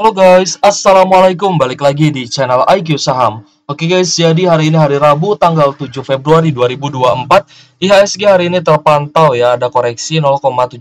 Halo guys, Assalamualaikum, balik lagi di channel IQ Saham Oke guys, jadi hari ini hari Rabu tanggal 7 Februari 2024 IHSG hari ini terpantau ya, ada koreksi 0,17%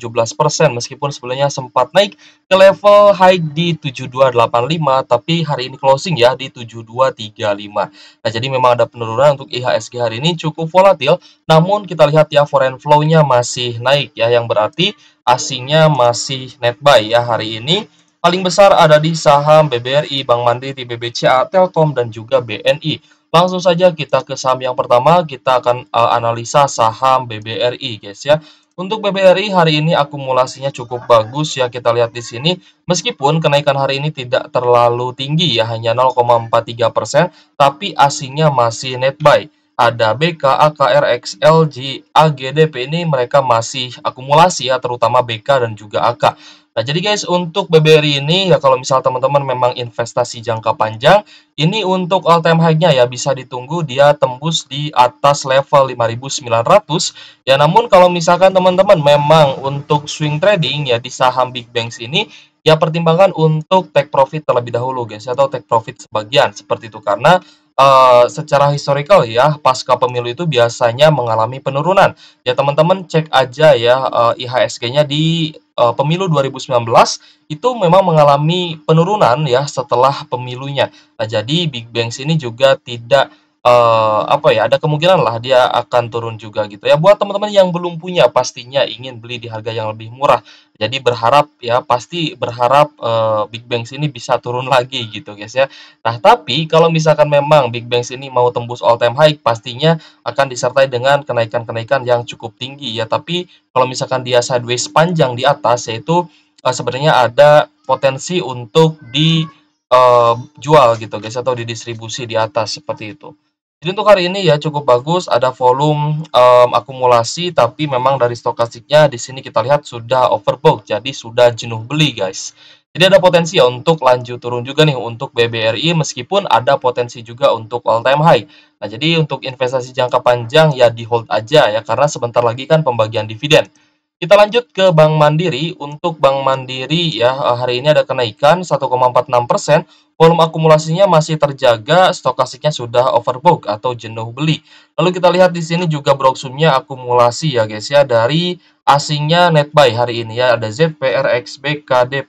Meskipun sebelumnya sempat naik ke level high di 7285 Tapi hari ini closing ya di 7235 Nah jadi memang ada penurunan untuk IHSG hari ini cukup volatil Namun kita lihat ya foreign flow-nya masih naik ya Yang berarti asingnya masih net buy ya hari ini Paling besar ada di saham BBRI, Bank Mandiri, BBCA, Telkom, dan juga BNI. Langsung saja kita ke saham yang pertama, kita akan uh, analisa saham BBRI guys ya. Untuk BBRI hari ini akumulasinya cukup bagus ya kita lihat di sini. Meskipun kenaikan hari ini tidak terlalu tinggi ya hanya 0,43 tapi asingnya masih net buy. Ada BK, AKR, XLG, AGDP ini mereka masih akumulasi ya terutama BK dan juga AK. Nah, jadi guys, untuk BBRI ini ya kalau misal teman-teman memang investasi jangka panjang, ini untuk all time high-nya ya bisa ditunggu dia tembus di atas level 5900. Ya, namun kalau misalkan teman-teman memang untuk swing trading ya di saham big banks ini ya pertimbangkan untuk take profit terlebih dahulu guys atau take profit sebagian seperti itu karena Uh, secara historical ya pasca pemilu itu biasanya mengalami penurunan ya teman-teman cek aja ya uh, eh, IHSG-nya di uh, pemilu 2019 itu memang mengalami penurunan ya setelah pemilunya. Nah, jadi Big Bangs ini juga tidak uh, apa ya ada kemungkinan lah dia akan turun juga gitu ya buat teman-teman yang belum punya pastinya ingin beli di harga yang lebih murah jadi berharap ya pasti berharap uh, Big Bang sini bisa turun lagi gitu guys ya nah tapi kalau misalkan memang Big Bang sini mau tembus all time high pastinya akan disertai dengan kenaikan-kenaikan yang cukup tinggi ya tapi kalau misalkan dia sideways panjang di atas yaitu uh, sebenarnya ada potensi untuk di Uh, jual gitu guys atau didistribusi di atas seperti itu. Jadi untuk hari ini ya cukup bagus, ada volume um, akumulasi, tapi memang dari stokastiknya di sini kita lihat sudah overbought, jadi sudah jenuh beli guys. Jadi ada potensi ya untuk lanjut turun juga nih untuk BBRI, meskipun ada potensi juga untuk all time high. Nah jadi untuk investasi jangka panjang ya di hold aja ya, karena sebentar lagi kan pembagian dividen. Kita lanjut ke Bank Mandiri. Untuk Bank Mandiri ya eh, hari ini ada kenaikan 1,46 persen. Volume akumulasinya masih terjaga, stokastiknya sudah overbook atau jenuh beli. Lalu kita lihat di sini juga broksumnya akumulasi ya guys ya dari asingnya net buy hari ini ya ada ZPR, RXB, KD,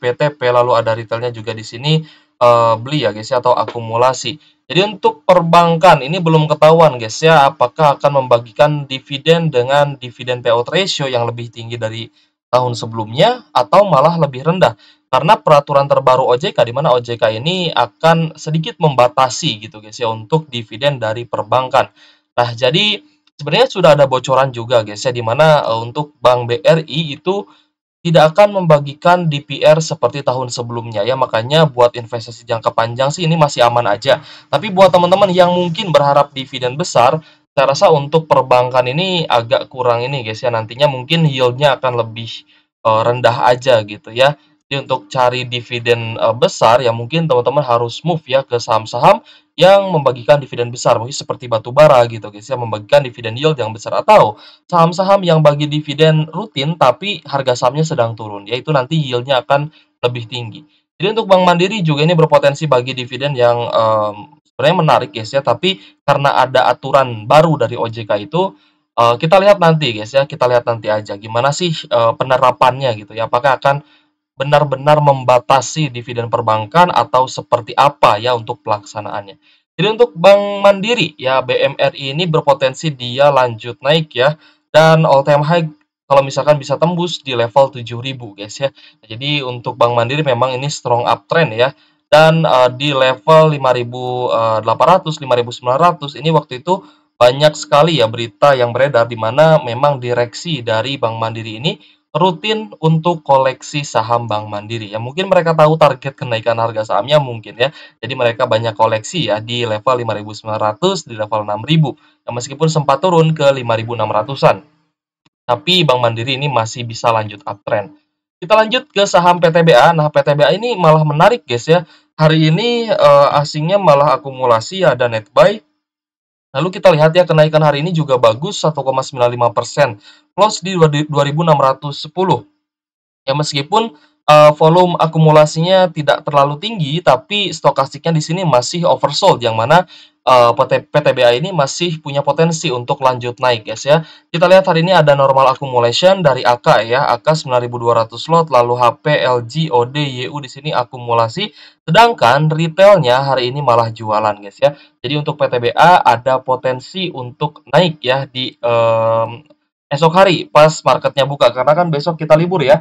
lalu ada retailnya juga di sini Eh, beli ya guys ya atau akumulasi. Jadi untuk perbankan ini belum ketahuan guys ya apakah akan membagikan dividen dengan dividen payout ratio yang lebih tinggi dari tahun sebelumnya atau malah lebih rendah. Karena peraturan terbaru OJK di mana OJK ini akan sedikit membatasi gitu guys ya untuk dividen dari perbankan. Nah, jadi sebenarnya sudah ada bocoran juga guys ya di mana eh, untuk Bank BRI itu tidak akan membagikan DPR seperti tahun sebelumnya ya makanya buat investasi jangka panjang sih ini masih aman aja tapi buat teman-teman yang mungkin berharap dividen besar saya rasa untuk perbankan ini agak kurang ini guys ya nantinya mungkin yieldnya akan lebih eh, rendah aja gitu ya jadi untuk cari dividen uh, besar ya mungkin teman-teman harus move ya ke saham-saham yang membagikan dividen besar. Mungkin seperti bara gitu guys ya membagikan dividen yield yang besar atau saham-saham yang bagi dividen rutin tapi harga sahamnya sedang turun yaitu nanti yieldnya akan lebih tinggi. Jadi untuk Bank Mandiri juga ini berpotensi bagi dividen yang um, sebenarnya menarik guys ya tapi karena ada aturan baru dari OJK itu uh, kita lihat nanti guys ya kita lihat nanti aja gimana sih uh, penerapannya gitu ya apakah akan benar-benar membatasi dividen perbankan atau seperti apa ya untuk pelaksanaannya. Jadi untuk Bank Mandiri ya BMRI ini berpotensi dia lanjut naik ya dan all time high kalau misalkan bisa tembus di level 7000 guys ya. Nah, jadi untuk Bank Mandiri memang ini strong uptrend ya dan uh, di level 5800 5900 eh, ini waktu itu banyak sekali ya berita yang beredar di mana memang direksi dari Bank Mandiri ini rutin untuk koleksi saham Bank Mandiri. Ya mungkin mereka tahu target kenaikan harga sahamnya mungkin ya. Jadi mereka banyak koleksi ya di level 5.900, di level 6.000. Ya, nah, meskipun sempat turun ke 5.600-an. Tapi Bank Mandiri ini masih bisa lanjut uptrend. Kita lanjut ke saham PTBA. Nah, PTBA ini malah menarik guys ya. Hari ini uh, asingnya malah akumulasi ada net buy Lalu kita lihat ya kenaikan hari ini juga bagus 1,95% plus di 2610. Ya meskipun uh, volume akumulasinya tidak terlalu tinggi, tapi stokastiknya di sini masih oversold, yang mana uh, eh, PTBA ini masih punya potensi untuk lanjut naik, guys ya. Kita lihat hari ini ada normal accumulation dari AK ya, AK 9200 lot, lalu HP, LG, OD, YU di sini akumulasi, sedangkan retailnya hari ini malah jualan, guys ya. Jadi untuk PTBA ada potensi untuk naik ya di um, esok hari pas marketnya buka, karena kan besok kita libur ya.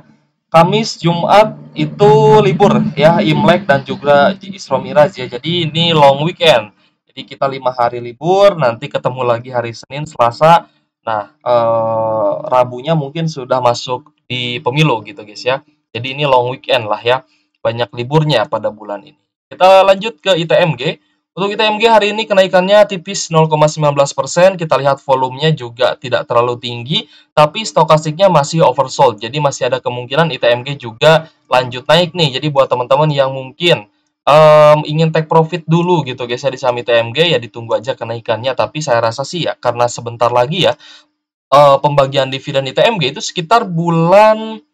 Kamis, Jumat itu libur ya, Imlek dan juga Isra Miraj ya. Jadi ini long weekend. Jadi kita lima hari libur, nanti ketemu lagi hari Senin, Selasa. Nah, eh, Rabunya mungkin sudah masuk di pemilu gitu guys ya. Jadi ini long weekend lah ya, banyak liburnya pada bulan ini. Kita lanjut ke ITMG. Untuk ITMG hari ini kenaikannya tipis 0,19%, kita lihat volumenya juga tidak terlalu tinggi, tapi stokastiknya masih oversold, jadi masih ada kemungkinan ITMG juga lanjut naik nih. Jadi buat teman-teman yang mungkin um, ingin take profit dulu gitu guys ya di saham ITMG, ya ditunggu aja kenaikannya, tapi saya rasa sih ya karena sebentar lagi ya, uh, pembagian dividen ITMG itu sekitar bulan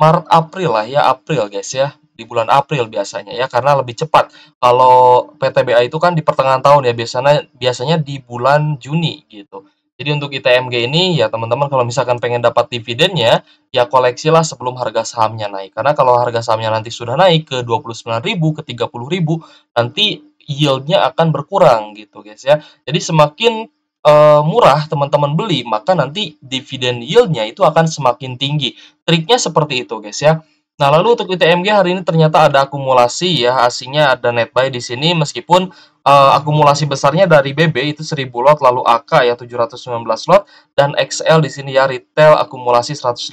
Maret April lah ya April guys ya di bulan April biasanya ya karena lebih cepat. Kalau PTBA itu kan di pertengahan tahun ya biasanya biasanya di bulan Juni gitu. Jadi untuk ITMG ini ya teman-teman kalau misalkan pengen dapat dividennya ya koleksilah sebelum harga sahamnya naik. Karena kalau harga sahamnya nanti sudah naik ke 29.000 ke 30.000 nanti yieldnya akan berkurang gitu guys ya. Jadi semakin uh, murah teman-teman beli maka nanti dividen yieldnya itu akan semakin tinggi. Triknya seperti itu guys ya. Nah, lalu untuk ITMG hari ini ternyata ada akumulasi ya, asingnya ada net buy di sini meskipun uh, akumulasi besarnya dari BB itu 1000 lot, lalu AK ya 719 lot dan XL di sini ya retail akumulasi 118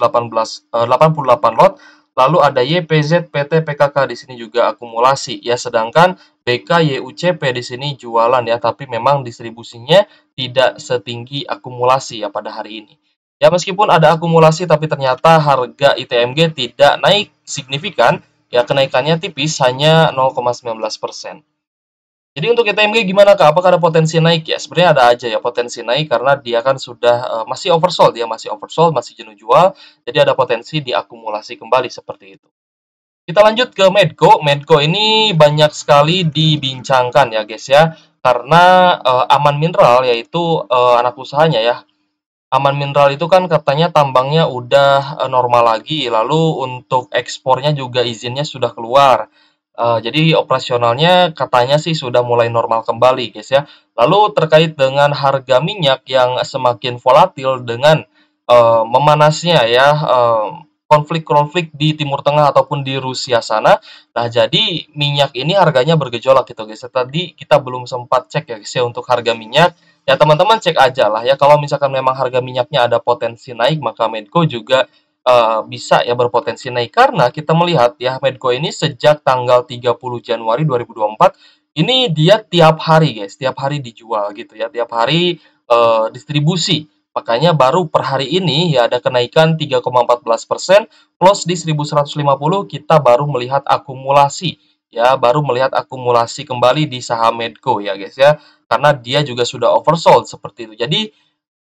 uh, 88 lot. Lalu ada YPZ, PT, PKK di sini juga akumulasi ya, sedangkan BK, YUCP di sini jualan ya, tapi memang distribusinya tidak setinggi akumulasi ya pada hari ini. Ya meskipun ada akumulasi tapi ternyata harga ITMG tidak naik signifikan, ya kenaikannya tipis hanya 0,19%. Jadi untuk ETMG gimana Kak? Apakah ada potensi naik ya? Sebenarnya ada aja ya potensi naik karena dia kan sudah uh, masih oversold, dia masih oversold, masih jenuh jual, jadi ada potensi diakumulasi kembali seperti itu. Kita lanjut ke Medco. Medco ini banyak sekali dibincangkan ya guys ya karena uh, Aman Mineral yaitu uh, anak usahanya ya Aman Mineral itu kan katanya tambangnya udah, e, normal lagi, lalu untuk ekspornya juga izinnya sudah keluar, uh, jadi operasionalnya katanya sih sudah mulai normal kembali, Guys, ya. Lalu terkait dengan harga minyak yang semakin volatil dengan, uh, memanasnya ya, uh, konflik-konflik di Timur Tengah ataupun di Rusia sana, nah jadi minyak ini harganya bergejolak gitu, Guys, ya. Tadi kita belum sempat cek ya, Guys, ya, untuk harga minyak. Ya teman-teman cek aja lah ya kalau misalkan memang harga minyaknya ada potensi naik maka Medco juga uh, bisa ya berpotensi naik karena kita melihat ya Medco ini sejak tanggal 30 Januari 2024 ini dia tiap hari guys, tiap hari dijual gitu ya, tiap hari uh, distribusi. Makanya baru per hari ini ya ada kenaikan 3,14% persen plus di 1150 kita baru melihat akumulasi ya baru melihat akumulasi kembali di saham Medco ya guys ya karena dia juga sudah oversold seperti itu. Jadi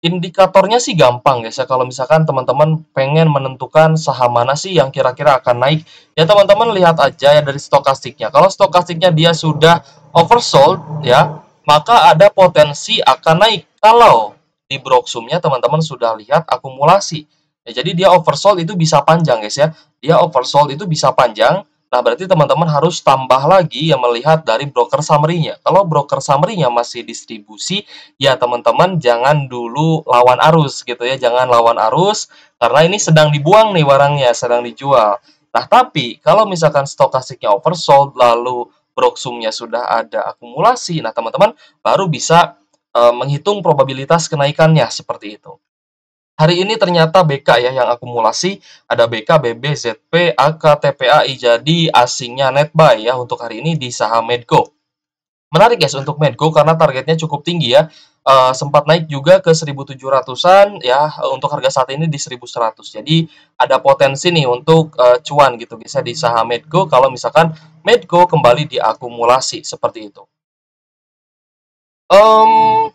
indikatornya sih gampang guys ya kalau misalkan teman-teman pengen menentukan saham mana sih yang kira-kira akan naik ya teman-teman lihat aja ya dari stokastiknya kalau stokastiknya dia sudah oversold ya maka ada potensi akan naik kalau di broksumnya teman-teman sudah lihat akumulasi ya jadi dia oversold itu bisa panjang guys ya dia oversold itu bisa panjang Nah, berarti teman-teman harus tambah lagi yang melihat dari broker summary-nya. Kalau broker summary-nya masih distribusi, ya teman-teman jangan dulu lawan arus gitu ya. Jangan lawan arus, karena ini sedang dibuang nih barangnya, sedang dijual. Nah, tapi kalau misalkan stokastiknya oversold, lalu broksumnya sudah ada akumulasi, nah teman-teman baru bisa e, menghitung probabilitas kenaikannya seperti itu. Hari ini ternyata BK ya yang akumulasi ada BK, BB, ZP, AK, TPAI. Jadi asingnya net buy ya untuk hari ini di saham Medco. Menarik guys untuk Medco karena targetnya cukup tinggi ya. E, sempat naik juga ke 1700-an ya eh, untuk harga saat ini di 1100. Jadi ada potensi nih untuk e, cuan gitu bisa di saham Medco kalau misalkan Medco kembali diakumulasi seperti itu. Um,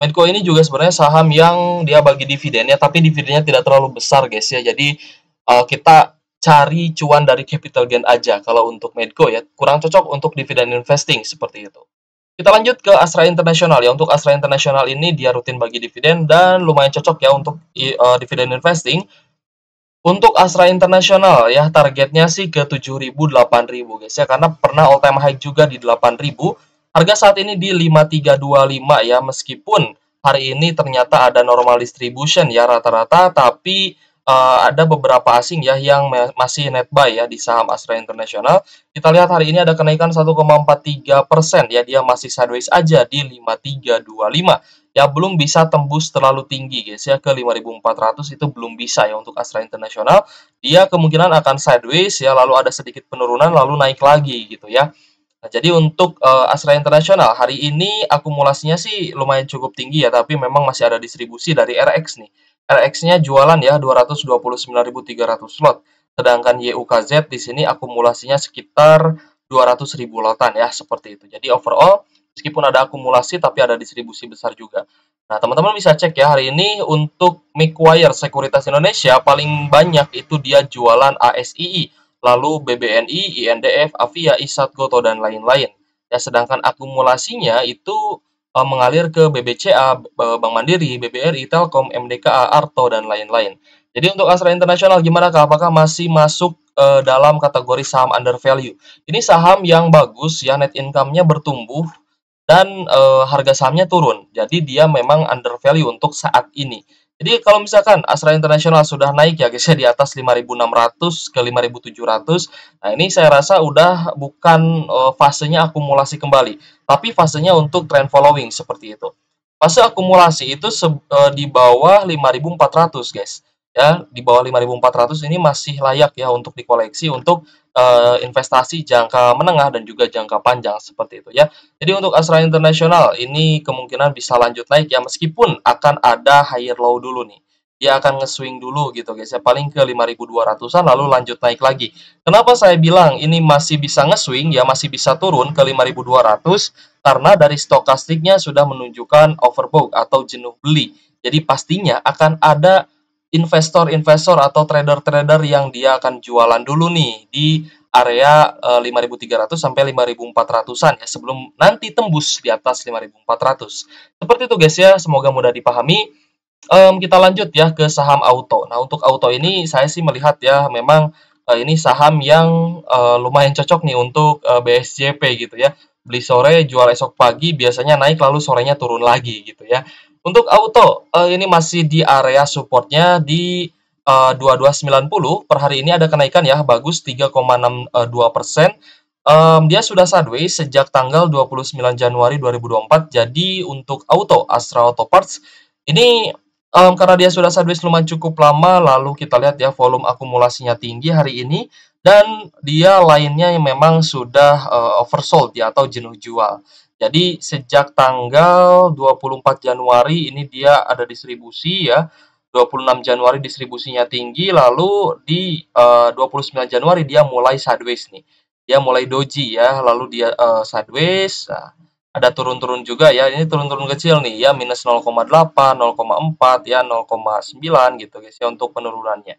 Medco ini juga sebenarnya saham yang dia bagi dividennya, tapi dividennya tidak terlalu besar guys ya. Jadi uh, kita cari cuan dari capital gain aja kalau untuk Medco ya. Kurang cocok untuk dividen investing seperti itu. Kita lanjut ke Astra International ya. Untuk Astra International ini dia rutin bagi dividen dan lumayan cocok ya untuk uh, eh, dividend investing. Untuk Astra International ya targetnya sih ke 7.000 8.000 guys ya karena pernah all time high juga di 8.000 Harga saat ini di 5325 ya, meskipun hari ini ternyata ada normal distribution ya rata-rata, tapi uh, ada beberapa asing ya yang masih net buy ya di saham Astra International. Kita lihat hari ini ada kenaikan 1,43 ya dia masih sideways aja di 5325 ya belum bisa tembus terlalu tinggi guys ya ke 5400 itu belum bisa ya untuk Astra International. Dia kemungkinan akan sideways ya lalu ada sedikit penurunan lalu naik lagi gitu ya. Nah, jadi untuk uh, Astra Internasional hari ini akumulasinya sih lumayan cukup tinggi ya, tapi memang masih ada distribusi dari RX nih. RX-nya jualan ya 229.300 slot. Sedangkan YUKZ di sini akumulasinya sekitar 200.000 lotan ya, seperti itu. Jadi overall meskipun ada akumulasi tapi ada distribusi besar juga. Nah, teman-teman bisa cek ya hari ini untuk mikwire Sekuritas Indonesia paling banyak itu dia jualan ASII lalu BBNI, INDF, Avia, ISAT, Goto, dan lain-lain. Ya, sedangkan akumulasinya itu uh, mengalir ke BBCA, Bank Mandiri, BBRI, Telkom, MDKA, Arto, dan lain-lain. Jadi untuk Astra Internasional gimana kak? Apakah masih masuk uh, dalam kategori saham under value? Ini saham yang bagus ya net income-nya bertumbuh dan uh, harga sahamnya turun. Jadi dia memang under value untuk saat ini. Jadi kalau misalkan Astra Internasional sudah naik ya guys ya di atas 5.600 ke 5.700. Nah, ini saya rasa udah bukan uh, fasenya akumulasi kembali, tapi fasenya untuk trend following seperti itu. Fase akumulasi itu uh, di bawah 5.400 guys ya di bawah 5.400 ini masih layak ya untuk dikoleksi untuk uh, investasi jangka menengah dan juga jangka panjang seperti itu ya. Jadi untuk Astra International ini kemungkinan bisa lanjut naik ya meskipun akan ada higher low dulu nih. Dia akan nge-swing dulu gitu guys ya paling ke 5.200an lalu lanjut naik lagi. Kenapa saya bilang ini masih bisa nge-swing ya masih bisa turun ke 5.200 karena dari stokastiknya sudah menunjukkan overbought atau jenuh beli. Jadi pastinya akan ada investor-investor atau trader-trader yang dia akan jualan dulu nih di area uh, eh, 5300 sampai 5400-an ya sebelum nanti tembus di atas 5400. Seperti itu guys ya, semoga mudah dipahami. Um, kita lanjut ya ke saham auto. Nah, untuk auto ini saya sih melihat ya memang uh, ini saham yang uh, lumayan cocok nih untuk uh, BSJP gitu ya. Beli sore, jual esok pagi, biasanya naik lalu sorenya turun lagi gitu ya. Untuk auto, uh, ini masih di area supportnya di eh, uh, 2290. Per hari ini ada kenaikan ya, bagus 3,62 persen. Um, dia sudah sideways sejak tanggal 29 Januari 2024. Jadi untuk auto, Astra Auto Parts, ini um, karena dia sudah sideways lumayan cukup lama, lalu kita lihat ya volume akumulasinya tinggi hari ini, dan dia lainnya yang memang sudah uh, oversold ya atau jenuh jual. Jadi sejak tanggal 24 Januari ini dia ada distribusi ya. 26 Januari distribusinya tinggi lalu di eh, uh, 29 Januari dia mulai sideways nih. Dia mulai doji ya, lalu dia uh, sideways. Nah, ada turun-turun juga ya. Ini turun-turun kecil nih ya minus 0,8, 0,4 ya 0,9 gitu guys ya untuk penurunannya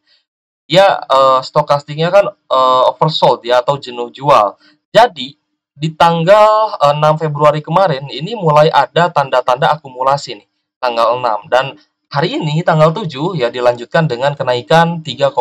dia uh, eh, stokastiknya kan uh, oversold ya atau jenuh jual. Jadi di tanggal uh, eh, 6 Februari kemarin ini mulai ada tanda-tanda akumulasi nih tanggal 6 dan hari ini tanggal 7 ya dilanjutkan dengan kenaikan 3,6%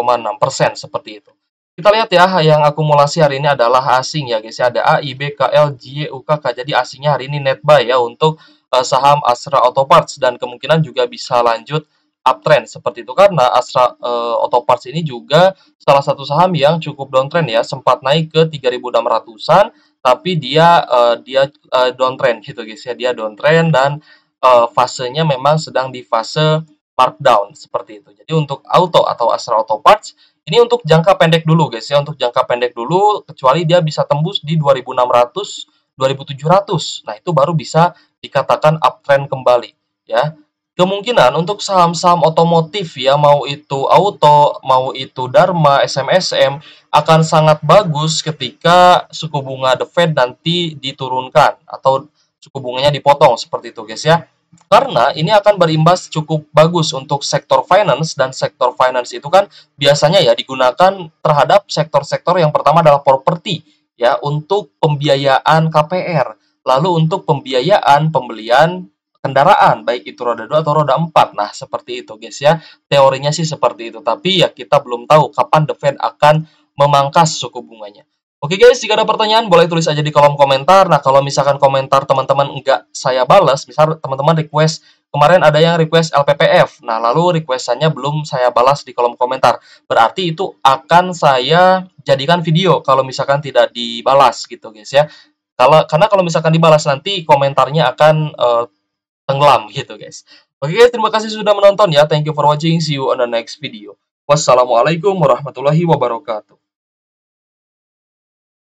seperti itu. Kita lihat ya yang akumulasi hari ini adalah asing ya guys ya ada AIB, KL, JY, UKK. Jadi asingnya hari ini net buy ya untuk uh, saham Astra Auto Parts dan kemungkinan juga bisa lanjut uptrend seperti itu karena Astra e, Auto Parts ini juga salah satu saham yang cukup downtrend ya sempat naik ke 3600-an tapi dia e, dia e, downtrend gitu guys ya dia downtrend dan e, fasenya memang sedang di fase markdown seperti itu. Jadi untuk auto atau Astra Auto Parts ini untuk jangka pendek dulu guys ya untuk jangka pendek dulu kecuali dia bisa tembus di 2600 2700. Nah, itu baru bisa dikatakan uptrend kembali ya kemungkinan untuk saham-saham otomotif ya mau itu auto, mau itu Dharma, SMSM akan sangat bagus ketika suku bunga The Fed nanti diturunkan atau suku bunganya dipotong seperti itu guys ya. Karena ini akan berimbas cukup bagus untuk sektor finance dan sektor finance itu kan biasanya ya digunakan terhadap sektor-sektor yang pertama adalah properti ya untuk pembiayaan KPR, lalu untuk pembiayaan pembelian kendaraan, baik itu roda 2 atau roda 4. Nah, seperti itu guys ya. Teorinya sih seperti itu, tapi ya kita belum tahu kapan The Fed akan memangkas suku bunganya. Oke guys, jika ada pertanyaan boleh tulis aja di kolom komentar. Nah, kalau misalkan komentar teman-teman enggak saya balas, misal teman-teman request kemarin ada yang request LPPF. Nah, lalu requestannya belum saya balas di kolom komentar. Berarti itu akan saya jadikan video kalau misalkan tidak dibalas gitu guys ya. Kalau karena kalau misalkan dibalas nanti komentarnya akan uh, tenggelam gitu guys. Oke okay, terima kasih sudah menonton ya. Thank you for watching. See you on the next video. Wassalamualaikum warahmatullahi wabarakatuh.